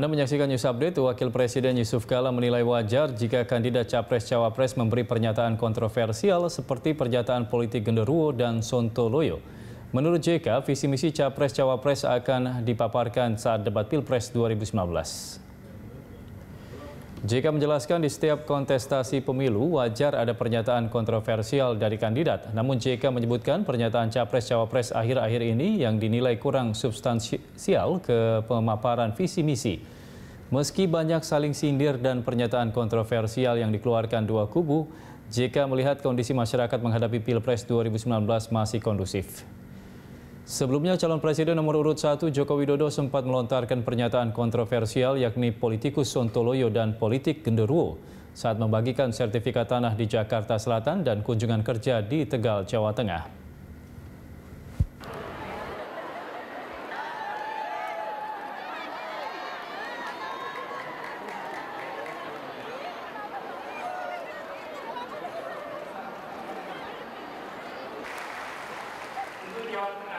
Anda menyaksikan News Update, Wakil Presiden Yusuf Kala menilai wajar jika kandidat Capres-Cawapres memberi pernyataan kontroversial seperti pernyataan politik genderuwo dan sontoloyo. Menurut JK, visi misi Capres-Cawapres akan dipaparkan saat debat Pilpres 2019. JK menjelaskan di setiap kontestasi pemilu wajar ada pernyataan kontroversial dari kandidat. Namun JK menyebutkan pernyataan capres-cawapres akhir-akhir ini yang dinilai kurang substansial ke pemaparan visi misi. Meski banyak saling sindir dan pernyataan kontroversial yang dikeluarkan dua kubu, JK melihat kondisi masyarakat menghadapi Pilpres 2019 masih kondusif. Sebelumnya, calon presiden nomor urut 1 Joko Widodo sempat melontarkan pernyataan kontroversial yakni politikus Sontoloyo dan politik genderuwo saat membagikan sertifikat tanah di Jakarta Selatan dan kunjungan kerja di Tegal, Jawa Tengah. Thank you.